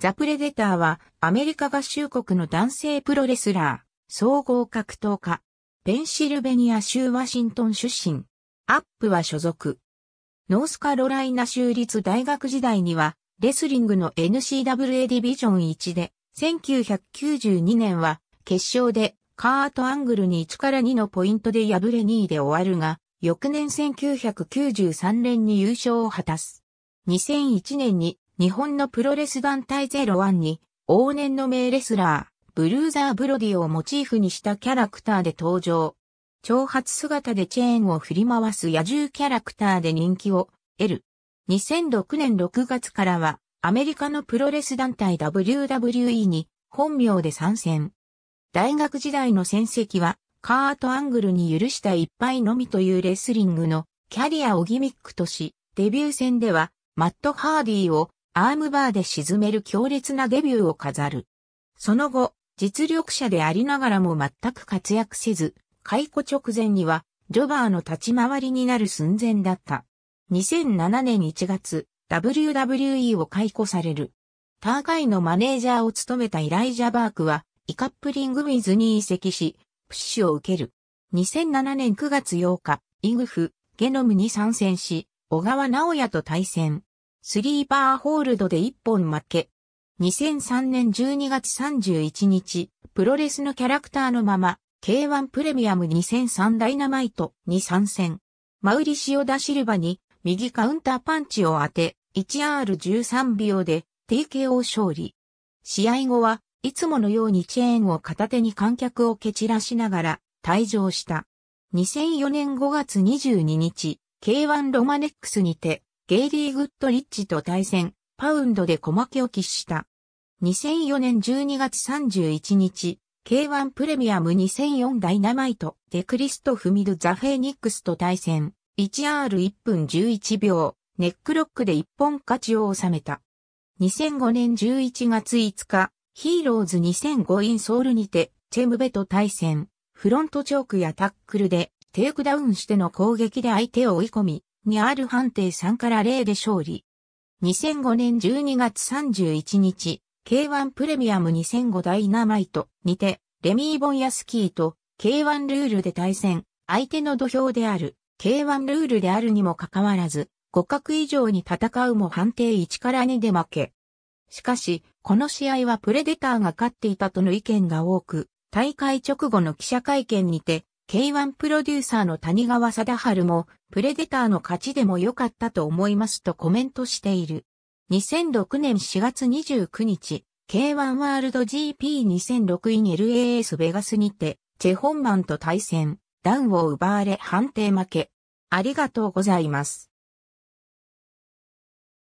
ザ・プレデターはアメリカ合衆国の男性プロレスラー、総合格闘家、ペンシルベニア州ワシントン出身、アップは所属。ノースカロライナ州立大学時代には、レスリングの n c w a ディビジョン1で、1992年は決勝でカートアングルに1から2のポイントで敗れ2位で終わるが、翌年1993年に優勝を果たす。2001年に日本のプロレス団体01に、往年の名レスラー、ブルーザー・ブロディをモチーフにしたキャラクターで登場。長髪姿でチェーンを振り回す野獣キャラクターで人気を得る。2006年6月からは、アメリカのプロレス団体 WWE に本名で参戦。大学時代の戦績は、カート・アングルに許した一杯のみというレスリングのキャリアをギミックとし、デビュー戦では、マット・ハーディーをアームバーで沈める強烈なデビューを飾る。その後、実力者でありながらも全く活躍せず、解雇直前には、ジョバーの立ち回りになる寸前だった。2007年1月、WWE を解雇される。ターガイのマネージャーを務めたイライジャ・バークは、イカップリングウィズに移籍し、プッシュを受ける。2007年9月8日、イグフ、ゲノムに参戦し、小川直也と対戦。スリーバーホールドで1本負け。2003年12月31日、プロレスのキャラクターのまま、K1 プレミアム2003ダイナマイトに参戦。マウリシオダシルバに右カウンターパンチを当て、1R13 秒で TKO 勝利。試合後はいつものようにチェーンを片手に観客を蹴散らしながら退場した。2004年5月22日、K1 ロマネックスにてゲイリー・グッドリッチと対戦、パウンドで小負けを喫した。2004年12月31日、K1 プレミアム2004ダイナマイトでクリストフミル・ザ・フェニックスと対戦、1R1 分11秒、ネックロックで一本勝ちを収めた。2005年11月5日、ヒーローズ2005インソールにて、チェムベと対戦、フロントチョークやタックルで、テイクダウンしての攻撃で相手を追い込み、にある判定3から0で勝利。2005年12月31日、K1 プレミアム2005ダイナマイトにて、レミー・ボンヤスキーと K1 ルールで対戦、相手の土俵である K1 ルールであるにもかかわらず、互角以上に戦うも判定1から2で負け。しかし、この試合はプレデターが勝っていたとの意見が多く、大会直後の記者会見にて、K1 プロデューサーの谷川貞治も、プレデターの勝ちでも良かったと思いますとコメントしている。2006年4月29日、K1 ワールド GP2006 in LAS ベガスにて、チェホンマンと対戦、ダウンを奪われ判定負け。ありがとうございます。